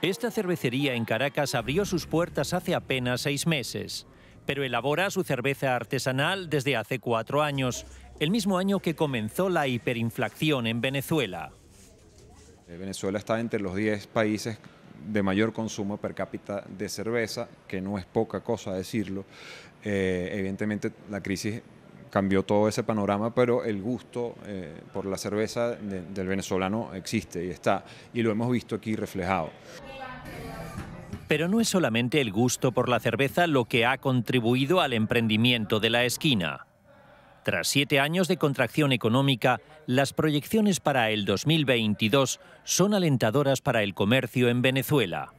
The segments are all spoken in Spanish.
Esta cervecería en Caracas abrió sus puertas hace apenas seis meses, pero elabora su cerveza artesanal desde hace cuatro años, el mismo año que comenzó la hiperinflación en Venezuela. Eh, Venezuela está entre los diez países de mayor consumo per cápita de cerveza, que no es poca cosa decirlo. Eh, evidentemente la crisis cambió todo ese panorama, pero el gusto eh, por la cerveza del venezolano existe y está, y lo hemos visto aquí reflejado. Pero no es solamente el gusto por la cerveza lo que ha contribuido al emprendimiento de la esquina. Tras siete años de contracción económica, las proyecciones para el 2022 son alentadoras para el comercio en Venezuela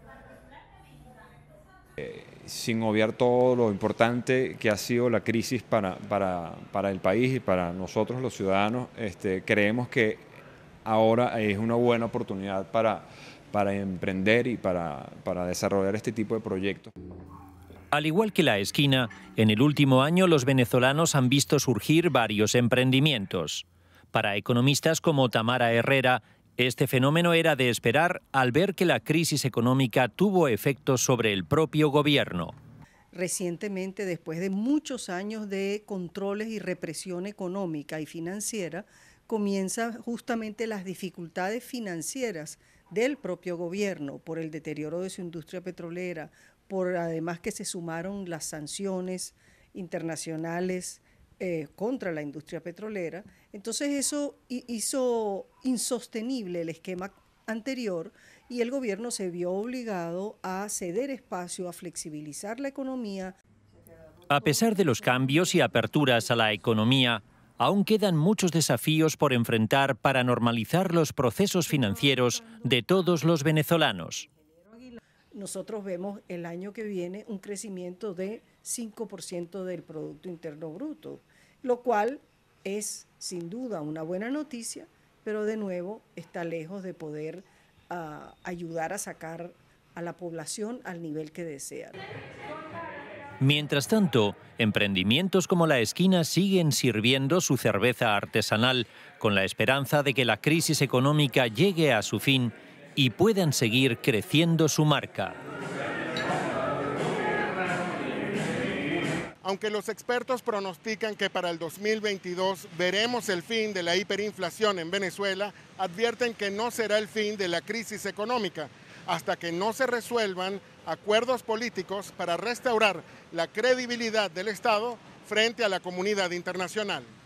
sin obviar todo lo importante que ha sido la crisis para, para, el país y para nosotros los ciudadanos, este, creemos que ahora es una buena oportunidad para, para emprender y para, para desarrollar este tipo de proyectos. Al igual que la esquina, en el último año los venezolanos han visto surgir varios emprendimientos. Para economistas como Tamara Herrera, este fenómeno era de esperar al ver que la crisis económica tuvo efectos sobre el propio gobierno. Recientemente, después de muchos años de controles y represión económica y financiera, comienzan justamente las dificultades financieras del propio gobierno por el deterioro de su industria petrolera, por además que se sumaron las sanciones internacionales, eh, contra la industria petrolera. Entonces eso hizo insostenible el esquema anterior y el gobierno se vio obligado a ceder espacio, a flexibilizar la economía. A pesar de los cambios y aperturas a la economía, aún quedan muchos desafíos por enfrentar para normalizar los procesos financieros de todos los venezolanos nosotros vemos el año que viene un crecimiento de 5% del Producto Interno Bruto, lo cual es sin duda una buena noticia, pero de nuevo está lejos de poder ah, ayudar a sacar a la población al nivel que desea. Mientras tanto, emprendimientos como La Esquina siguen sirviendo su cerveza artesanal, con la esperanza de que la crisis económica llegue a su fin y puedan seguir creciendo su marca. Aunque los expertos pronostican que para el 2022 veremos el fin de la hiperinflación en Venezuela, advierten que no será el fin de la crisis económica hasta que no se resuelvan acuerdos políticos para restaurar la credibilidad del Estado frente a la comunidad internacional.